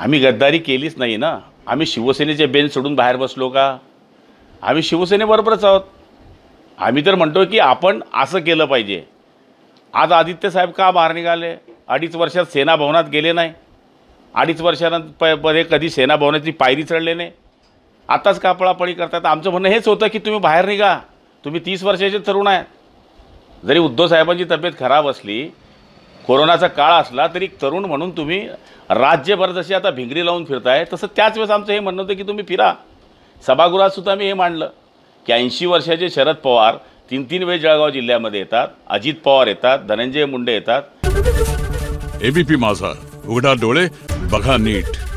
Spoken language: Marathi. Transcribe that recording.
आम्ही गद्दारी केलीच नाही ना आम्ही शिवसेनेचे बेंच सोडून बाहेर बसलो का आम्ही शिवसेनेबरोबरच आहोत आम्ही तर म्हणतो की आपण असं केलं पाहिजे आज आदित्य साहेब का बाहेर निघाले अडीच वर्षात सेना भवनात गेले नाही अडीच वर्षानंतर प पदे कधी सेना भवनाची पायरी चढले नाही आताच कापळापळी करतात आमचं म्हणणं हेच होतं की तुम्ही बाहेर निघा तुम्ही तीस वर्षाचे तरुण आहे जरी उद्धव साहेबांची तब्येत खराब असली कोरोनाचा काळ असला तरी तरुण म्हणून तुम्ही राज्यभर जशी आता भिंगरी लावून फिरताय तसं त्याच वेळेस आमचं हे म्हणणं होतं की तुम्ही फिरा सभागृहात सुद्धा मी हे मांडलं की ऐंशी वर्षाचे शरद पवार तीन तीन वेळ जळगाव जिल्ह्यामध्ये येतात अजित पवार येतात धनंजय मुंडे येतात एबीपी माझा उघडा डोळे बघा नीट